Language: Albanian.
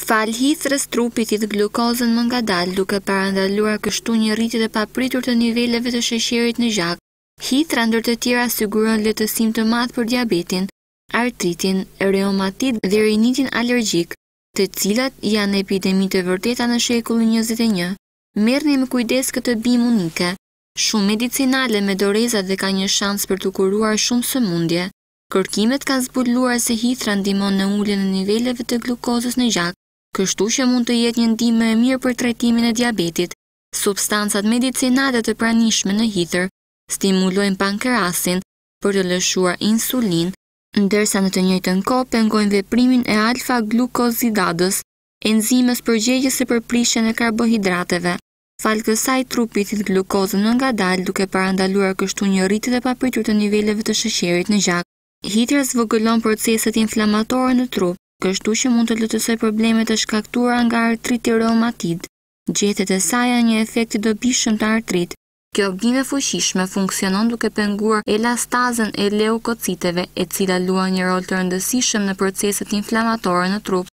Falë hithrës trupit i dhe glukozën më nga dalë duke parandaluar kështu një rritit e papritur të niveleve të sheshirit në gjak, hithra ndër të tjera siguron letësim të madhë për diabetin, artritin, reumatit dhe rinitin allergjik, të cilat janë epidemi të vërteta në shekullin 21. Merni me kujdes këtë bim unike, shumë medicinale me doreza dhe ka një shans për të kuruar shumë së mundje. Kërkimet kanë zbuluar se hithra ndimon në ullin e niveleve të glukozës në gjak, Kështu që mund të jetë një ndihmë e mirë për trajtimin e diabetit. Substancat medicinale të pranishme në hithër stimulojnë pankreasin për të lëshuar insulin, ndërsa në të njëjtën kohë pengojnë veprimin e alfa glukozidadës, enzimës përgjegjës së përprishjes së karbohidrateve. Falë kësaj trupit i glukozën në nga dalë duke parandaluar kështu një rritit e papritur të niveleve të shëshirit në gjak. Hitra zvogëllon proceset inflamatore në trup, kështu që mund të lëtësoj problemet të shkaktura nga artrit i reumatid. Gjetet e saja një efekti do bishëm të artrit. Kjo gjime fuqishme funksionon duke penguar elastazën e leukociteve e cila lua një rol të rëndësishëm në proceset inflamatore në trup.